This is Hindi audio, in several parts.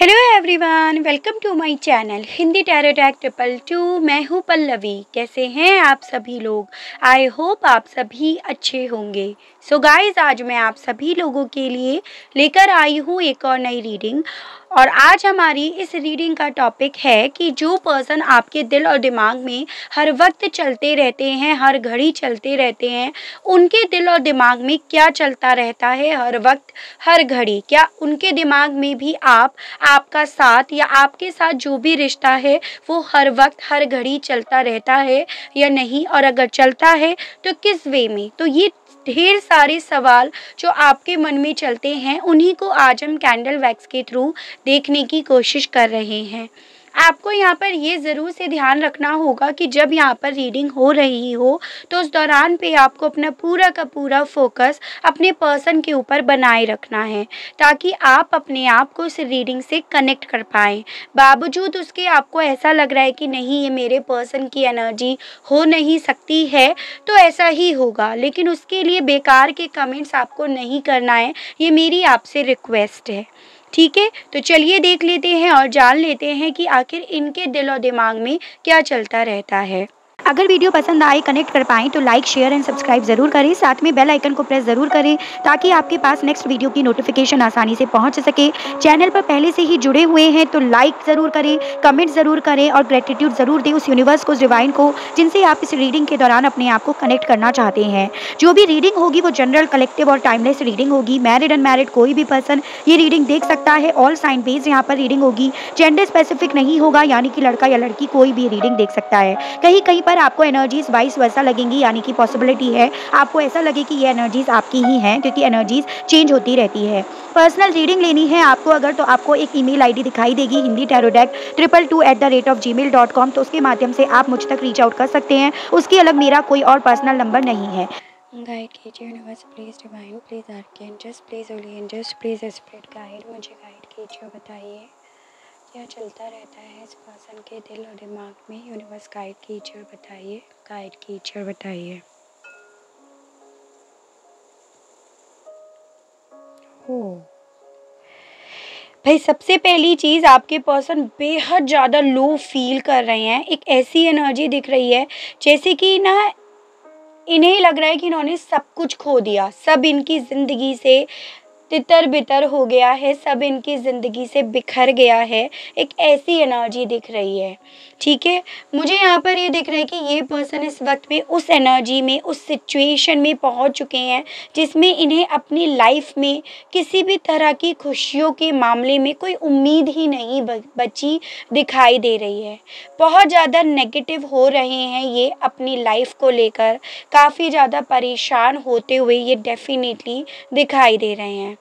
hello everyone welcome to my channel Hindi tarot deck triple two मैं हूँ पल्लवी कैसे हैं आप सभी लोग आई होप आप सभी अच्छे होंगे सो so गाइस आज मैं आप सभी लोगों के लिए लेकर आई हूँ एक और नई रीडिंग और आज हमारी इस रीडिंग का टॉपिक है कि जो पर्सन आपके दिल और दिमाग में हर वक्त चलते रहते हैं हर घड़ी चलते रहते हैं उनके दिल और दिमाग में क्या चलता रहता है हर वक्त हर घड़ी क्या उनके दिमाग में भी आप आपका साथ या आपके साथ जो भी रिश्ता है वो हर वक्त हर घड़ी चलता रहता है या नहीं और अगर चलता है तो किस वे में तो ये ढेर सारे सवाल जो आपके मन में चलते हैं उन्हीं को आज हम कैंडल वैक्स के थ्रू देखने की कोशिश कर रहे हैं आपको यहाँ पर ये ज़रूर से ध्यान रखना होगा कि जब यहाँ पर रीडिंग हो रही हो तो उस दौरान पे आपको अपना पूरा का पूरा फोकस अपने पर्सन के ऊपर बनाए रखना है ताकि आप अपने आप को इस रीडिंग से कनेक्ट कर पाएँ बावजूद उसके आपको ऐसा लग रहा है कि नहीं ये मेरे पर्सन की एनर्जी हो नहीं सकती है तो ऐसा ही होगा लेकिन उसके लिए बेकार के कमेंट्स आपको नहीं करना है ये मेरी आपसे रिक्वेस्ट है ठीक है तो चलिए देख लेते हैं और जान लेते हैं कि आखिर इनके दिल और दिमाग में क्या चलता रहता है अगर वीडियो पसंद आए कनेक्ट कर पाएँ तो लाइक शेयर एंड सब्सक्राइब ज़रूर करें साथ में बेल आइकन को प्रेस ज़रूर करें ताकि आपके पास नेक्स्ट वीडियो की नोटिफिकेशन आसानी से पहुँच सके चैनल पर पहले से ही जुड़े हुए हैं तो लाइक ज़रूर करें कमेंट ज़रूर करें और ग्रेटिट्यूड ज़रूर दें उस यूनिवर्स को उस डिवाइन को जिनसे आप इस रीडिंग के दौरान अपने आप को कनेक्ट करना चाहते हैं जो भी रीडिंग होगी वो जनरल कलेक्टिव और टाइमलेस रीडिंग होगी मैरिड अनमेरिड कोई भी पर्सन ये रीडिंग देख सकता है ऑल साइन बेस्ड यहाँ पर रीडिंग होगी जेंडर स्पेसिफिक नहीं होगा यानी कि लड़का या लड़की कोई भी रीडिंग देख सकता है कहीं कहीं पर आपको एनर्जीज़ वाइस वैसा लगेंगी यानी कि पॉसिबिलिटी है आपको ऐसा लगे कि ये एनर्जीज़ आपकी ही हैं क्योंकि एनर्जीज़ चेंज होती रहती है पर्सनल रीडिंग लेनी है आपको अगर तो आपको एक ईमेल आईडी दिखाई देगी Hindi tarot deck triple two at the rate of Gmail dot com तो उसके माध्यम से आप मुझ तक रीच आउट कर सकते हैं उसके अलग मेरा कोई और पर्सनल नंबर नहीं है गाइड कीजिए universe please divine please archangels please holy angels please spirit guide मुझे गाइड कीजिए बताइए यह चलता रहता है इस पर्सन के दिल और दिमाग में यूनिवर्स गाइड कीजिए बताइए गाइड कीजिए बताइए हो भाई सबसे पहली चीज़ आपके पर्सन बेहद ज़्यादा लो फील कर रहे हैं एक ऐसी एनर्जी दिख रही है जैसे कि ना इन्हें लग रहा है कि इन्होंने सब कुछ खो दिया सब इनकी ज़िंदगी से तितर बितर हो गया है सब इनकी ज़िंदगी से बिखर गया है एक ऐसी एनर्जी दिख रही है ठीक है मुझे यहाँ पर ये दिख रहा है कि ये पर्सन इस वक्त में उस एनर्जी में उस सिचुएशन में पहुँच चुके हैं जिसमें इन्हें अपनी लाइफ में किसी भी तरह की खुशियों के मामले में कोई उम्मीद ही नहीं बची दिखाई दे रही है बहुत ज़्यादा नेगेटिव हो रहे हैं ये अपनी लाइफ को लेकर काफ़ी ज़्यादा परेशान होते हुए ये डेफिनेटली दिखाई दे रहे हैं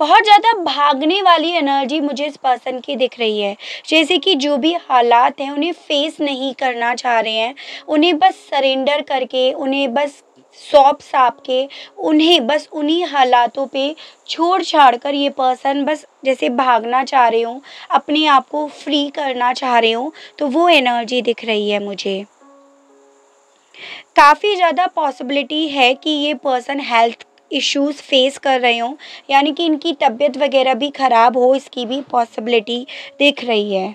बहुत ज़्यादा भागने वाली एनर्जी मुझे इस पर्सन की दिख रही है जैसे कि जो भी हालात हैं उन्हें फेस नहीं करना चाह रहे हैं उन्हें बस सरेंडर करके उन्हें बस सौंप साप के उन्हें बस उन्हीं हालातों पे छोड़ छाड़ कर ये पर्सन बस जैसे भागना चाह रहे हों अपने आप को फ्री करना चाह रहे हों तो वो एनर्जी दिख रही है मुझे काफ़ी ज़्यादा पॉसिबिलिटी है कि ये पर्सन हेल्थ इश्यूज़ फेस कर रहे हों यानी कि इनकी तबीयत वगैरह भी ख़राब हो इसकी भी पॉसिबिलिटी दिख रही है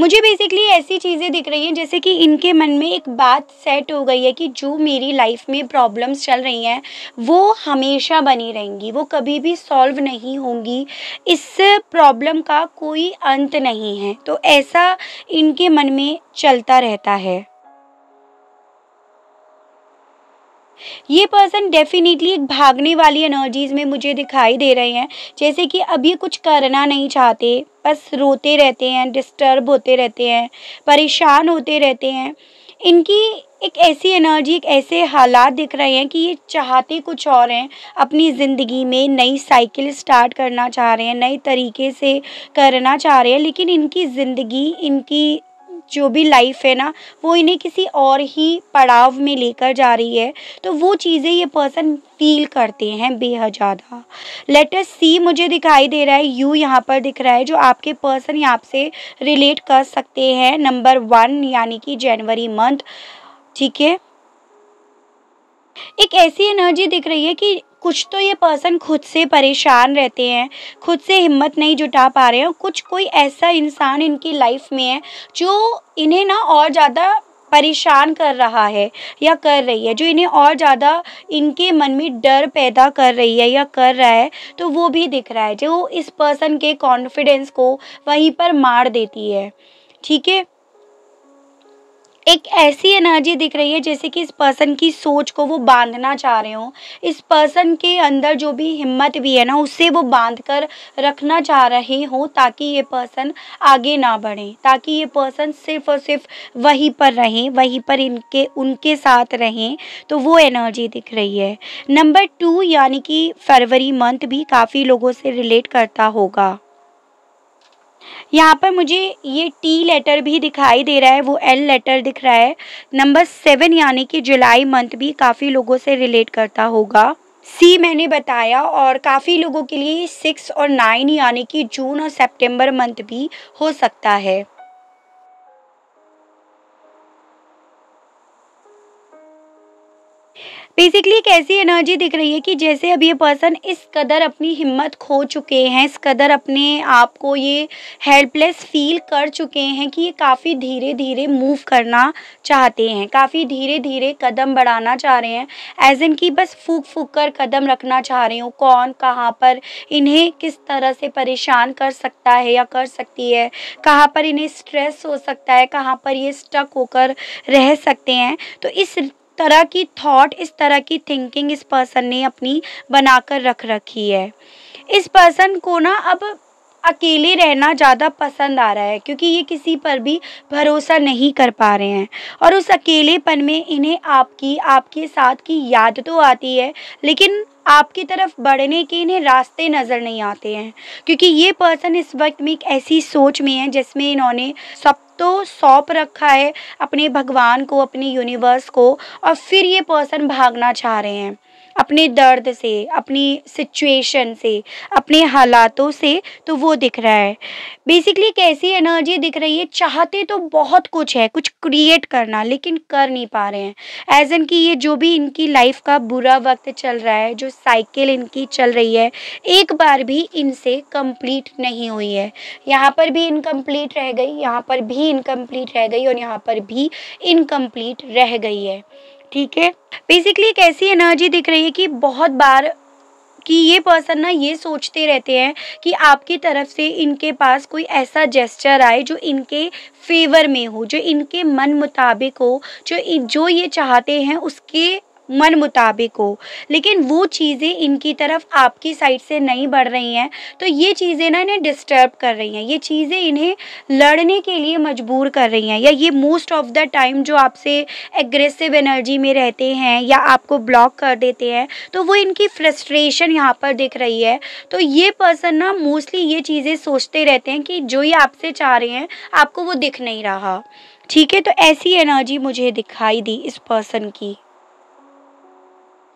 मुझे बेसिकली ऐसी चीज़ें दिख रही हैं जैसे कि इनके मन में एक बात सेट हो गई है कि जो मेरी लाइफ में प्रॉब्लम्स चल रही हैं वो हमेशा बनी रहेंगी वो कभी भी सॉल्व नहीं होंगी इस प्रॉब्लम का कोई अंत नहीं है तो ऐसा इनके मन में चलता रहता है ये पर्सन डेफिनेटली एक भागने वाली एनर्जीज़ में मुझे दिखाई दे रहे हैं जैसे कि अब ये कुछ करना नहीं चाहते बस रोते रहते हैं डिस्टर्ब होते रहते हैं परेशान होते रहते हैं इनकी एक ऐसी एनर्जी एक ऐसे हालात दिख रहे हैं कि ये चाहते कुछ और हैं अपनी ज़िंदगी में नई साइकिल स्टार्ट करना चाह रहे हैं नए तरीके से करना चाह रहे हैं लेकिन इनकी ज़िंदगी इनकी जो भी लाइफ है ना वो इन्हें किसी और ही पड़ाव में लेकर जा रही है तो वो चीज़ें ये पर्सन फील करते हैं बेहद ज़्यादा लेटर सी मुझे दिखाई दे रहा है यू यहाँ पर दिख रहा है जो आपके पर्सन यहाँ से रिलेट कर सकते हैं नंबर वन यानी कि जनवरी मंथ ठीक है एक ऐसी एनर्जी दिख रही है कि कुछ तो ये पर्सन खुद से परेशान रहते हैं खुद से हिम्मत नहीं जुटा पा रहे हैं कुछ कोई ऐसा इंसान इनकी लाइफ में है जो इन्हें ना और ज़्यादा परेशान कर रहा है या कर रही है जो इन्हें और ज़्यादा इनके मन में डर पैदा कर रही है या कर रहा है तो वो भी दिख रहा है जो इस पर्सन के कॉन्फिडेंस को वहीं पर मार देती है ठीक है एक ऐसी एनर्जी दिख रही है जैसे कि इस पर्सन की सोच को वो बांधना चाह रहे हो इस पर्सन के अंदर जो भी हिम्मत भी है ना उसे वो बांध कर रखना चाह रहे हो ताकि ये पर्सन आगे ना बढ़े ताकि ये पर्सन सिर्फ और सिर्फ वहीं पर रहें वहीं पर इनके उनके साथ रहें तो वो एनर्जी दिख रही है नंबर टू यानी कि फरवरी मंथ भी काफ़ी लोगों से रिलेट करता होगा यहाँ पर मुझे ये टी लेटर भी दिखाई दे रहा है वो एल लेटर दिख रहा है नंबर सेवन यानी कि जुलाई मंथ भी काफ़ी लोगों से रिलेट करता होगा सी मैंने बताया और काफ़ी लोगों के लिए सिक्स और नाइन यानी कि जून और सितंबर मंथ भी हो सकता है बेसिकली एक ऐसी एनर्जी दिख रही है कि जैसे अब ये पर्सन इस कदर अपनी हिम्मत खो चुके हैं इस कदर अपने आप को ये हेल्पलेस फील कर चुके हैं कि ये काफ़ी धीरे धीरे मूव करना चाहते हैं काफ़ी धीरे धीरे कदम बढ़ाना चाह रहे हैं एज इन कि बस फूक फूक कर कदम रखना चाह रहे हो कौन कहाँ पर इन्हें किस तरह से परेशान कर सकता है या कर सकती है कहाँ पर इन्हें स्ट्रेस हो सकता है कहाँ पर ये स्टक होकर रह सकते हैं तो इस तरह की थॉट इस तरह की थिंकिंग इस पर्सन ने अपनी बनाकर रख रखी है इस पर्सन को ना अब अकेले रहना ज़्यादा पसंद आ रहा है क्योंकि ये किसी पर भी भरोसा नहीं कर पा रहे हैं और उस अकेलेपन में इन्हें आपकी आपके साथ की याद तो आती है लेकिन आपकी तरफ बढ़ने के इन्हें रास्ते नज़र नहीं आते हैं क्योंकि ये पर्सन इस वक्त में एक ऐसी सोच में है जिसमें इन्होंने सब तो सौंप रखा है अपने भगवान को अपने यूनिवर्स को और फिर ये पर्सन भागना चाह रहे हैं अपने दर्द से अपनी सिचुएशन से अपने हालातों से तो वो दिख रहा है बेसिकली एक ऐसी एनर्जी दिख रही है चाहते तो बहुत कुछ है कुछ क्रिएट करना लेकिन कर नहीं पा रहे हैं एज एन कि ये जो भी इनकी लाइफ का बुरा वक्त चल रहा है जो साइकिल इनकी चल रही है एक बार भी इनसे कंप्लीट नहीं हुई है यहाँ पर भी इनकम्प्लीट रह गई यहाँ पर भी इनकम्प्लीट रह गई और यहाँ पर भी इनकम्प्लीट रह गई है ठीक है बेसिकली एक ऐसी एनर्जी दिख रही है कि बहुत बार कि ये पर्सन ना ये सोचते रहते हैं कि आपकी तरफ से इनके पास कोई ऐसा जेस्चर आए जो इनके फेवर में हो जो इनके मन मुताबिक हो जो जो ये चाहते हैं उसके मन मुताबिक हो लेकिन वो चीज़ें इनकी तरफ आपकी साइड से नहीं बढ़ रही हैं तो ये चीज़ें ना इन्हें डिस्टर्ब कर रही हैं ये चीज़ें इन्हें लड़ने के लिए मजबूर कर रही हैं या ये मोस्ट ऑफ द टाइम जो आपसे एग्रेसिव एनर्जी में रहते हैं या आपको ब्लॉक कर देते हैं तो वो इनकी फ्रस्ट्रेशन यहाँ पर दिख रही है तो ये पर्सन ना मोस्टली ये चीज़ें सोचते रहते हैं कि जो ये आपसे चाह रहे हैं आपको वो दिख नहीं रहा ठीक है तो ऐसी एनर्जी मुझे दिखाई दी इस पर्सन की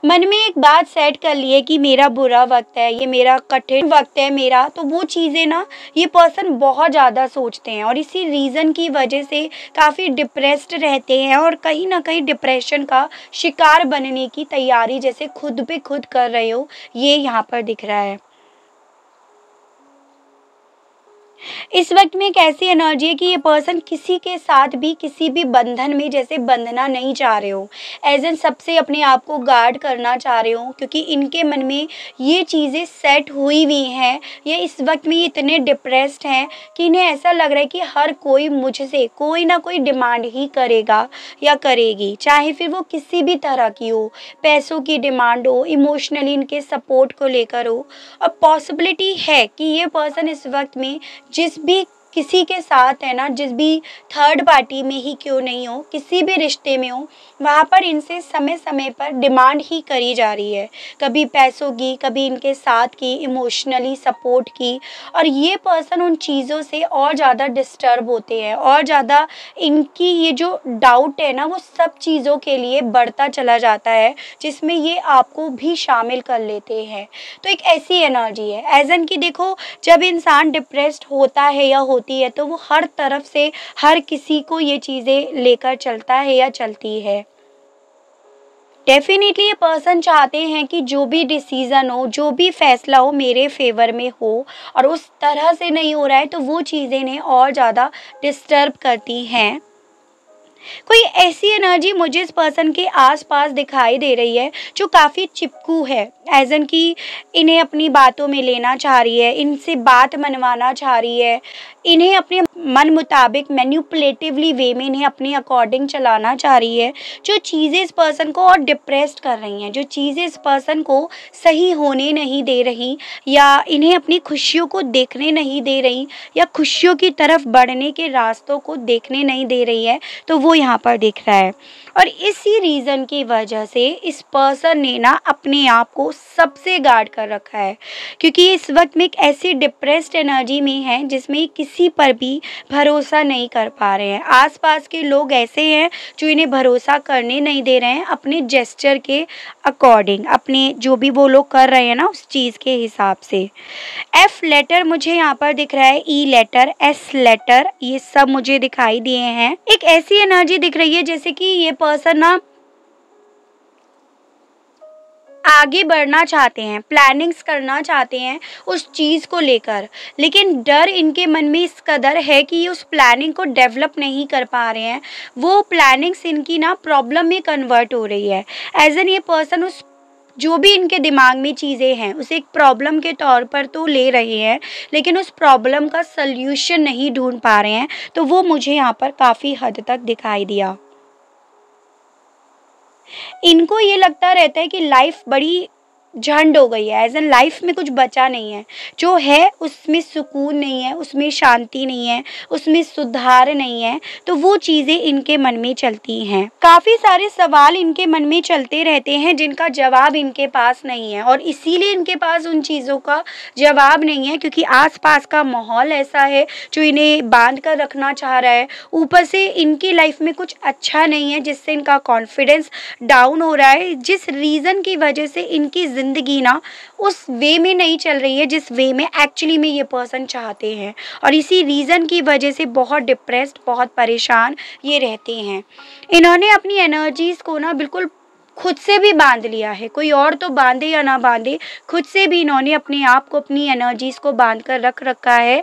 मन में एक बात सेट कर ली है कि मेरा बुरा वक्त है ये मेरा कठिन वक्त है मेरा तो वो चीज़ें ना ये पर्सन बहुत ज़्यादा सोचते हैं और इसी रीज़न की वजह से काफ़ी डिप्रेस्ड रहते हैं और कहीं ना कहीं डिप्रेशन का शिकार बनने की तैयारी जैसे खुद पे खुद कर रहे हो ये यहाँ पर दिख रहा है इस वक्त में एक ऐसी एनर्जी है कि ये पर्सन किसी के साथ भी किसी भी बंधन में जैसे बंधना नहीं चाह रहे हो एज एन सबसे अपने आप को गार्ड करना चाह रहे हो क्योंकि इनके मन में ये चीज़ें सेट हुई हुई हैं ये इस वक्त में इतने डिप्रेस्ड हैं कि इन्हें ऐसा लग रहा है कि हर कोई मुझसे कोई ना कोई डिमांड ही करेगा या करेगी चाहे फिर वो किसी भी तरह की हो पैसों की डिमांड हो इमोशनली इनके सपोर्ट को लेकर हो और पॉसिबिलिटी है कि ये पर्सन इस वक्त में जिस भी किसी के साथ है ना जिस भी थर्ड पार्टी में ही क्यों नहीं हो किसी भी रिश्ते में हो वहाँ पर इनसे समय समय पर डिमांड ही करी जा रही है कभी पैसों की कभी इनके साथ की इमोशनली सपोर्ट की और ये पर्सन उन चीज़ों से और ज़्यादा डिस्टर्ब होते हैं और ज़्यादा इनकी ये जो डाउट है ना वो सब चीज़ों के लिए बढ़ता चला जाता है जिसमें ये आपको भी शामिल कर लेते हैं तो एक ऐसी एनर्जी है एज एन देखो जब इंसान डिप्रेस्ड होता है या होता होती है तो वो हर तरफ से हर किसी को ये चीज़ें लेकर चलता है या चलती है डेफिनेटली ये पर्सन चाहते हैं कि जो भी डिसीज़न हो जो भी फैसला हो मेरे फेवर में हो और उस तरह से नहीं हो रहा है तो वो चीज़ें इन्हें और ज़्यादा डिस्टर्ब करती हैं कोई ऐसी एनर्जी मुझे इस पर्सन के आसपास दिखाई दे रही है जो काफ़ी चिपकू है एज एन कि इन्हें अपनी बातों में लेना चाह रही है इनसे बात मनवाना चाह रही है इन्हें अपने मन मुताबिक मैन्यूपलेटिवली वे में इन्हें अपने अकॉर्डिंग चलाना चाह रही है जो चीज़ें इस पर्सन को और डिप्रेस्ड कर रही हैं जो चीज़ें इस पर्सन को सही होने नहीं दे रही या इन्हें अपनी खुशियों को देखने नहीं दे रही या खुशियों की तरफ बढ़ने के रास्तों को देखने नहीं दे रही है तो वो वो यहाँ पर दिख रहा है और इसी रीज़न की वजह से इस पर्सन ने ना अपने आप को सबसे गार्ड कर रखा है क्योंकि इस वक्त में एक ऐसी डिप्रेस्ड एनर्जी में है जिसमें किसी पर भी भरोसा नहीं कर पा रहे हैं आसपास के लोग ऐसे हैं जो इन्हें भरोसा करने नहीं दे रहे हैं अपने जेस्चर के अकॉर्डिंग अपने जो भी वो लोग कर रहे हैं ना उस चीज़ के हिसाब से एफ लेटर मुझे यहाँ पर दिख रहा है ई लेटर एस लेटर ये सब मुझे दिखाई दिए हैं एक ऐसी एनर्जी एनर्जी दिख रही है जैसे कि ये पर्सन ना आगे बढ़ना चाहते हैं प्लानिंग्स करना चाहते हैं उस चीज़ को लेकर लेकिन डर इनके मन में इस कदर है कि ये उस प्लानिंग को डेवलप नहीं कर पा रहे हैं वो प्लानिंग्स इनकी ना प्रॉब्लम में कन्वर्ट हो रही है एज एन ये पर्सन उस जो भी इनके दिमाग में चीज़ें हैं उसे एक प्रॉब्लम के तौर पर तो ले रहे हैं लेकिन उस प्रॉब्लम का सल्यूशन नहीं ढूंढ पा रहे हैं तो वो मुझे यहाँ पर काफ़ी हद तक दिखाई दिया इनको ये लगता रहता है कि लाइफ बड़ी झंड हो गई है एज एन लाइफ में कुछ बचा नहीं है जो है उसमें सुकून नहीं है उसमें शांति नहीं है उसमें सुधार नहीं है तो वो चीज़ें इनके मन में चलती हैं काफ़ी सारे सवाल इनके मन में चलते रहते हैं जिनका जवाब इनके पास नहीं है और इसीलिए इनके पास उन चीज़ों का जवाब नहीं है क्योंकि आसपास का माहौल ऐसा है जो इन्हें बांध कर रखना चाह रहा है ऊपर से इनकी लाइफ में कुछ अच्छा नहीं है जिससे इनका कॉन्फिडेंस डाउन हो रहा है जिस रीज़न की वजह से इनकी ज़िंदगी ज़िंदगी ना उस वे में नहीं चल रही है जिस वे में एक्चुअली में ये पर्सन चाहते हैं और इसी रीज़न की वजह से बहुत डिप्रेस्ड बहुत परेशान ये रहते हैं इन्होंने अपनी एनर्जीज़ को ना बिल्कुल खुद से भी बांध लिया है कोई और तो बांधे या ना बांधे खुद से भी इन्होंने अपने आप को अपनी एनर्जीज़ को बांध कर रख रखा है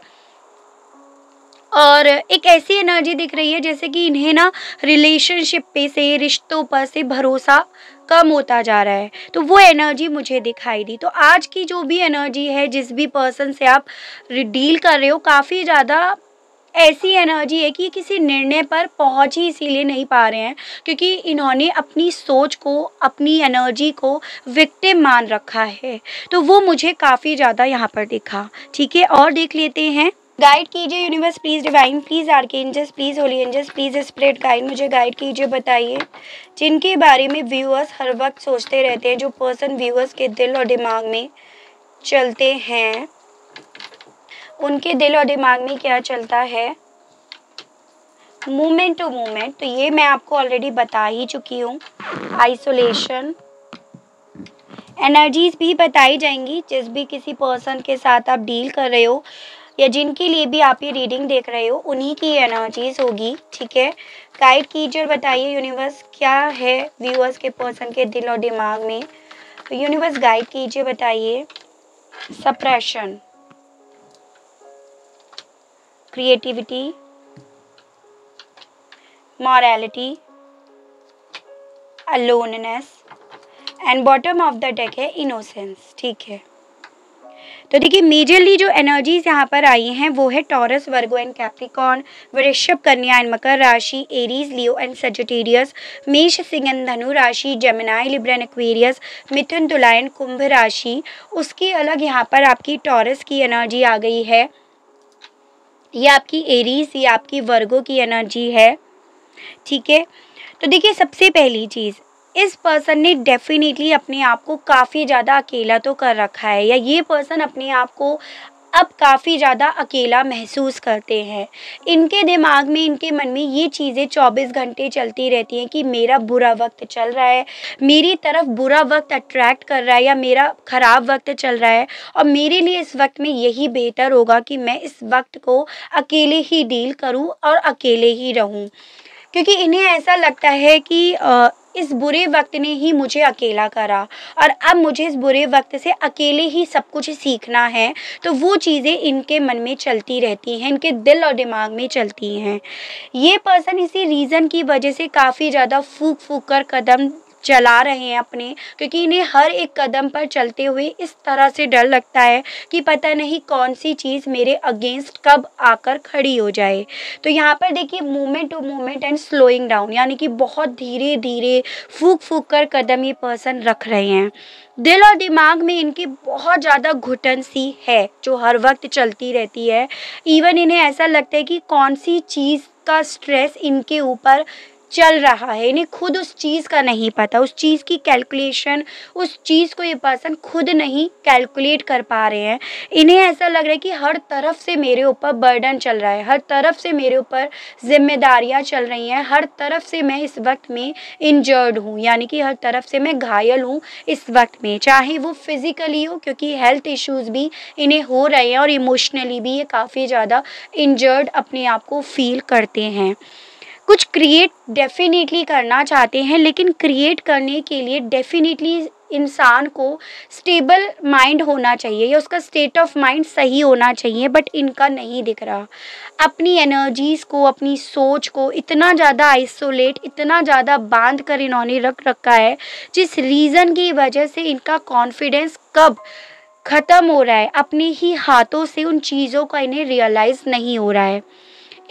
और एक ऐसी एनर्जी दिख रही है जैसे कि इन्हें ना रिलेशनशिप पे से रिश्तों पर से भरोसा कम होता जा रहा है तो वो एनर्जी मुझे दिखाई दी तो आज की जो भी एनर्जी है जिस भी पर्सन से आप डील कर रहे हो काफ़ी ज़्यादा ऐसी एनर्जी है कि ये किसी निर्णय पर पहुंच ही इसीलिए नहीं पा रहे हैं क्योंकि इन्होंने अपनी सोच को अपनी एनर्जी को विक्टिम मान रखा है तो वो मुझे काफ़ी ज़्यादा यहाँ पर दिखा ठीक है और देख लेते हैं गाइड कीजिए universe please divine please archangels please holy angels please spirit guide मुझे गाइड कीजिए बताइए जिनके बारे में व्यूअर्स हर वक्त सोचते रहते हैं जो पर्सन व्यूअर्स के दिल और दिमाग में चलते हैं उनके दिल और दिमाग में क्या चलता है मोमेंट टू मोमेंट तो ये मैं आपको ऑलरेडी बता ही चुकी हूँ आइसोलेशन एनर्जीज भी बताई जाएंगी जिस भी किसी पर्सन के साथ आप डील कर रहे हो या जिनके लिए भी आप ये रीडिंग देख रहे हो उन्हीं की एनर्जीज होगी ठीक है गाइड कीजिए और बताइए यूनिवर्स क्या है व्यूअर्स के पर्सन के दिल और दिमाग में यूनिवर्स गाइड कीजिए बताइए suppression creativity morality aloneness and bottom of the deck है इनोसेंस ठीक है तो देखिए मेजरली जो एनर्जीज यहाँ पर आई हैं वो है टॉरस वर्गो एंड कैप्रिकॉन वृषभ कन्या एंड मकर राशि एरीज लियो एंड सजटेरियस मेष सिंह एंड धनु राशि जमनाई एंड एक्वेरियस मिथुन तुला कुंभ राशि उसके अलग यहाँ पर आपकी टॉरस की एनर्जी आ गई है ये आपकी एरीज ये आपकी वर्गो की एनर्जी है ठीक है तो देखिए सबसे पहली चीज़ इस पर्सन ने डेफिनेटली अपने आप को काफ़ी ज़्यादा अकेला तो कर रखा है या ये पर्सन अपने आप को अब काफ़ी ज़्यादा अकेला महसूस करते हैं इनके दिमाग में इनके मन में ये चीज़ें 24 घंटे चलती रहती हैं कि मेरा बुरा वक्त चल रहा है मेरी तरफ बुरा वक्त अट्रैक्ट कर रहा है या मेरा ख़राब वक्त चल रहा है और मेरे लिए इस वक्त में यही बेहतर होगा कि मैं इस वक्त को अकेले ही डील करूँ और अकेले ही रहूँ क्योंकि इन्हें ऐसा लगता है कि आ, इस बुरे वक्त ने ही मुझे अकेला करा और अब मुझे इस बुरे वक्त से अकेले ही सब कुछ सीखना है तो वो चीज़ें इनके मन में चलती रहती हैं इनके दिल और दिमाग में चलती हैं ये पर्सन इसी रीज़न की वजह से काफ़ी ज़्यादा फूक फूक कर कदम चला रहे हैं अपने क्योंकि इन्हें हर एक कदम पर चलते हुए इस तरह से डर लगता है कि पता नहीं कौन सी चीज़ मेरे अगेंस्ट कब आकर खड़ी हो जाए तो यहाँ पर देखिए movement to movement and slowing down यानी कि बहुत धीरे धीरे फूक फूक कर कदम ये पर्सन रख रहे हैं दिल और दिमाग में इनकी बहुत ज़्यादा घुटन सी है जो हर वक्त चलती रहती है इवन इन्हें ऐसा लगता है कि कौन सी चीज़ का स्ट्रेस इनके ऊपर चल रहा है इन्हें खुद उस चीज़ का नहीं पता उस चीज़ की कैलकुलेशन उस चीज़ को ये पर्सन खुद नहीं कैलकुलेट कर पा रहे हैं इन्हें ऐसा लग रहा है कि हर तरफ से मेरे ऊपर बर्डन चल रहा है हर तरफ से मेरे ऊपर जिम्मेदारियाँ चल रही हैं हर तरफ से मैं इस वक्त में इंजर्ड हूँ यानी कि हर तरफ से मैं घायल हूँ इस वक्त में चाहे वो फिज़िकली हो क्योंकि हेल्थ इश्यूज़ भी इन्हें हो रहे हैं और इमोशनली भी ये काफ़ी ज़्यादा इंजर्ड अपने आप को फील करते हैं कुछ क्रिएट डेफिनेटली करना चाहते हैं लेकिन क्रिएट करने के लिए डेफिनेटली इंसान को स्टेबल माइंड होना चाहिए या उसका स्टेट ऑफ माइंड सही होना चाहिए बट इनका नहीं दिख रहा अपनी एनर्जीज़ को अपनी सोच को इतना ज़्यादा आइसोलेट इतना ज़्यादा बांध कर इन्होंने रख रखा है जिस रीज़न की वजह से इनका कॉन्फिडेंस कब ख़त्म हो रहा है अपने ही हाथों से उन चीज़ों का इन्हें रियलाइज़ नहीं हो रहा है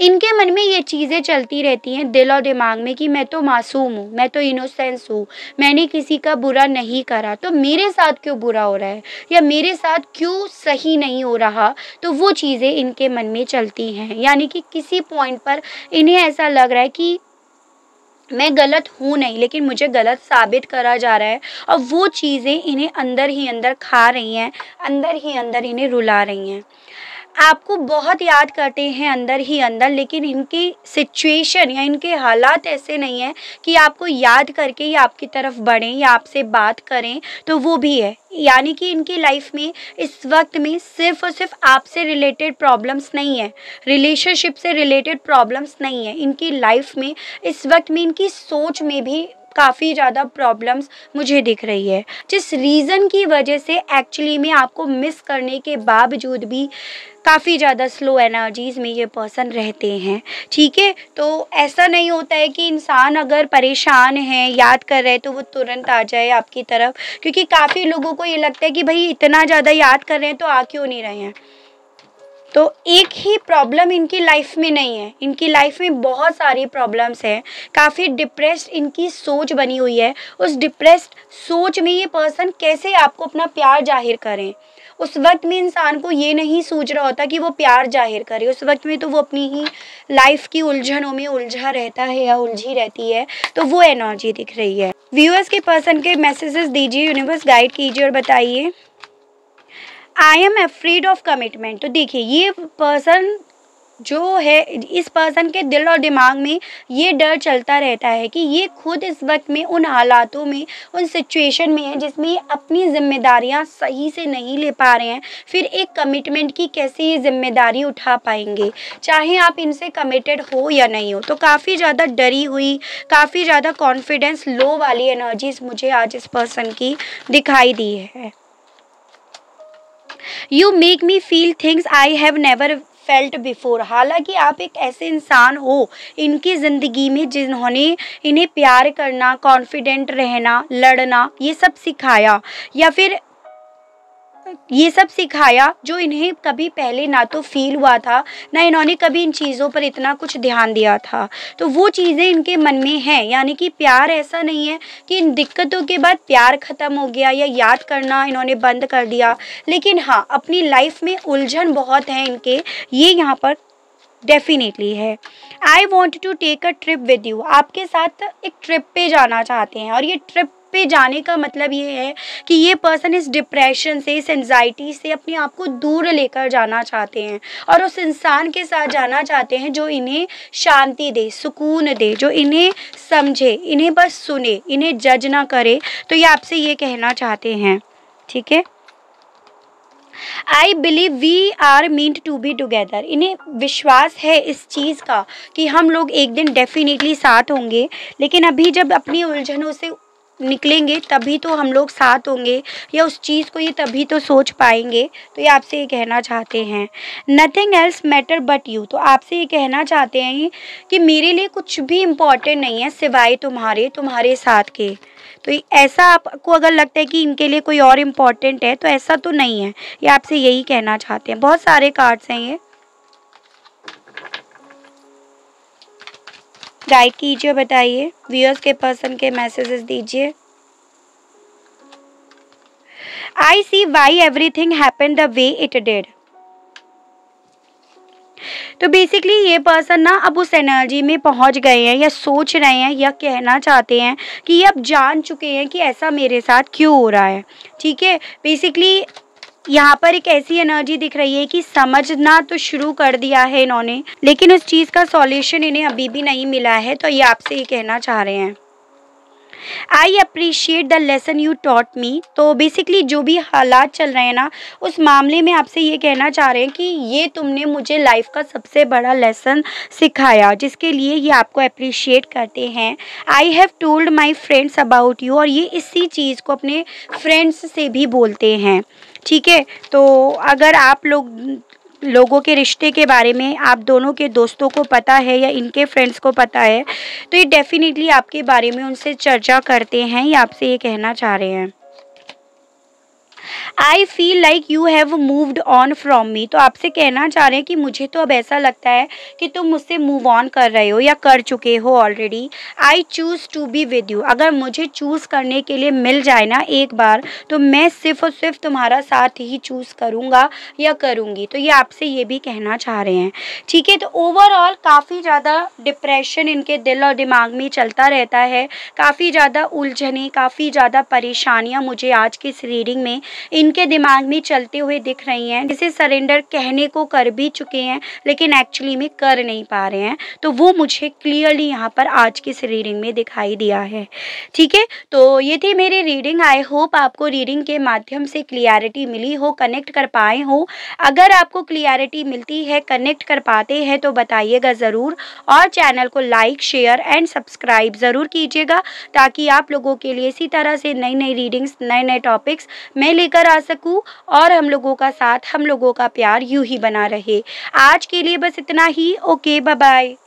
इनके मन में ये चीज़ें चलती रहती हैं दिल और दिमाग में कि मैं तो मासूम हूँ मैं तो इनोसेंस हूँ मैंने किसी का बुरा नहीं करा तो मेरे साथ क्यों बुरा हो रहा है या मेरे साथ क्यों सही नहीं हो रहा तो वो चीज़ें इनके मन में चलती हैं यानी कि किसी पॉइंट पर इन्हें ऐसा लग रहा है कि मैं गलत हूँ नहीं लेकिन मुझे गलत साबित करा जा रहा है और वो चीज़ें इन्हें अंदर ही अंदर खा रही हैं अंदर ही अंदर इन्हें रुला रही हैं आपको बहुत याद करते हैं अंदर ही अंदर लेकिन इनकी सिचुएशन या इनके हालात ऐसे नहीं है कि आपको याद करके ही आपकी तरफ बढ़ें या आपसे बात करें तो वो भी है यानी कि इनकी लाइफ में इस वक्त में सिर्फ और सिर्फ आपसे रिलेटेड प्रॉब्लम्स नहीं है रिलेशनशिप से रिलेटेड प्रॉब्लम्स नहीं है इनकी लाइफ में इस वक्त में इनकी सोच में भी काफ़ी ज़्यादा प्रॉब्लम्स मुझे दिख रही है जिस रीज़न की वजह से एक्चुअली में आपको मिस करने के बावजूद भी काफ़ी ज़्यादा स्लो एनर्जीज़ में ये पर्सन रहते हैं ठीक है तो ऐसा नहीं होता है कि इंसान अगर परेशान है याद कर रहे तो वो तुरंत आ जाए आपकी तरफ क्योंकि काफ़ी लोगों को ये लगता है कि भाई इतना ज़्यादा याद कर रहे हैं तो आ क्यों नहीं रहे हैं तो एक ही प्रॉब्लम इनकी लाइफ में नहीं है इनकी लाइफ में बहुत सारी प्रॉब्लम्स हैं काफ़ी डिप्रेस्ड इनकी सोच बनी हुई है उस डिप्रेस्ड सोच में ये पर्सन कैसे आपको अपना प्यार जाहिर करें उस वक्त में इंसान को ये नहीं सोच रहा होता कि वो प्यार जाहिर करे उस वक्त में तो वो अपनी ही लाइफ की उलझनों में उलझा रहता है या उलझी रहती है तो वो एनर्जी दिख रही है व्यूअर्स के पर्सन के मैसेजेस दीजिए यूनिवर्स गाइड कीजिए और बताइए I am freed of commitment तो देखिए ये पर्सन जो है इस पर्सन के दिल और दिमाग में ये डर चलता रहता है कि ये खुद इस वक्त में उन हालातों में उन सिचुएशन में है जिसमें ये अपनी जिम्मेदारियां सही से नहीं ले पा रहे हैं फिर एक कमिटमेंट की कैसे ये जिम्मेदारी उठा पाएंगे चाहे आप इनसे कमिटेड हो या नहीं हो तो काफ़ी ज़्यादा डरी हुई काफ़ी ज़्यादा कॉन्फिडेंस लो वाली एनर्जीज मुझे आज इस पर्सन की दिखाई दी है you make me feel things I have never felt before हालांकि आप एक ऐसे इंसान हो इनकी ज़िंदगी में जिन्होंने इन्हें प्यार करना कॉन्फिडेंट रहना लड़ना ये सब सिखाया या फिर ये सब सिखाया जो इन्हें कभी पहले ना तो फील हुआ था ना इन्होंने कभी इन चीज़ों पर इतना कुछ ध्यान दिया था तो वो चीज़ें इनके मन में हैं यानी कि प्यार ऐसा नहीं है कि इन दिक्कतों के बाद प्यार ख़त्म हो गया या याद करना इन्होंने बंद कर दिया लेकिन हाँ अपनी लाइफ में उलझन बहुत है इनके ये यहाँ पर डेफिनेटली है I want to take a trip with you आपके साथ एक ट्रिप पे जाना चाहते हैं और ये ट्रिप पे जाने का मतलब ये है कि ये पर्सन इस डिप्रेशन से इस एनजाइटी से अपने आप को दूर लेकर जाना चाहते हैं और उस इंसान के साथ जाना चाहते हैं जो इन्हें शांति दे सुकून दे जो इन्हें समझे इन्हें बस सुने इन्हें जज ना करे तो ये आपसे ये कहना चाहते हैं ठीक है I believe we are meant to be together इन्हें विश्वास है इस चीज़ का कि हम लोग एक दिन डेफिनेटली साथ होंगे लेकिन अभी जब अपनी उलझनों से निकलेंगे तभी तो हम लोग साथ होंगे या उस चीज़ को ये तभी तो सोच पाएंगे तो ये आपसे ये कहना चाहते हैं nothing else matter but you तो आपसे ये कहना चाहते हैं कि मेरे लिए कुछ भी इम्पॉर्टेंट नहीं है सिवाय तुम्हारे तुम्हारे साथ के तो ऐसा आपको अगर लगता है कि इनके लिए कोई और इम्पॉर्टेंट है तो ऐसा तो नहीं है ये आपसे यही कहना चाहते हैं बहुत सारे कार्ड्स हैं ये राइट कीजिए बताइए व्यूअर्स के पर्सन के मैसेजेस दीजिए I see why everything happen the way it did तो बेसिकली ये पर्सन ना अब उस एनर्जी में पहुंच गए हैं या सोच रहे हैं या कहना चाहते हैं कि ये अब जान चुके हैं कि ऐसा मेरे साथ क्यों हो रहा है ठीक है बेसिकली यहाँ पर एक ऐसी एनर्जी दिख रही है कि समझना तो शुरू कर दिया है इन्होंने लेकिन उस चीज़ का सॉल्यूशन इन्हें अभी भी नहीं मिला है तो ये आपसे ये कहना चाह रहे हैं I appreciate the lesson you taught me तो बेसिकली जो भी हालात चल रहे हैं ना उस मामले में आपसे ये कहना चाह रहे हैं कि ये तुमने मुझे लाइफ का सबसे बड़ा लेसन सिखाया जिसके लिए ये आपको अप्रिशिएट करते हैं I have told my friends about you और ये इसी चीज़ को अपने फ्रेंड्स से भी बोलते हैं ठीक है तो अगर आप लोग लोगों के रिश्ते के बारे में आप दोनों के दोस्तों को पता है या इनके फ्रेंड्स को पता है तो ये डेफ़िनेटली आपके बारे में उनसे चर्चा करते हैं या आपसे ये कहना चाह रहे हैं I feel like you have moved on from me तो आपसे कहना चाह रहे हैं कि मुझे तो अब ऐसा लगता है कि तुम मुझसे मूव ऑन कर रहे हो या कर चुके हो already I choose to be with you अगर मुझे चूज़ करने के लिए मिल जाए ना एक बार तो मैं सिर्फ और सिर्फ तुम्हारा साथ ही चूज़ करूँगा या करूँगी तो ये आपसे ये भी कहना चाह रहे हैं ठीक है तो ओवरऑल काफ़ी ज़्यादा डिप्रेशन इनके दिल और दिमाग में चलता रहता है काफ़ी ज़्यादा उलझने काफ़ी ज़्यादा परेशानियाँ मुझे आज की इस रीडिंग में इनके दिमाग में चलते हुए दिख रही हैं जिसे सरेंडर कहने को कर भी चुके हैं लेकिन एक्चुअली में कर नहीं पा रहे हैं तो वो मुझे क्लियरली यहाँ पर आज की इस रीडिंग में दिखाई दिया है ठीक है तो ये थी मेरी रीडिंग आई होप आपको रीडिंग के माध्यम से क्लियरिटी मिली हो कनेक्ट कर पाए हो अगर आपको क्लियरिटी मिलती है कनेक्ट कर पाते हैं तो बताइएगा ज़रूर और चैनल को लाइक शेयर एंड सब्सक्राइब ज़रूर कीजिएगा ताकि आप लोगों के लिए इसी तरह से नई नई रीडिंग्स नए नए टॉपिक्स मैं ले लेकर आ सकूं और हम लोगों का साथ हम लोगों का प्यार यूं ही बना रहे आज के लिए बस इतना ही ओके बाय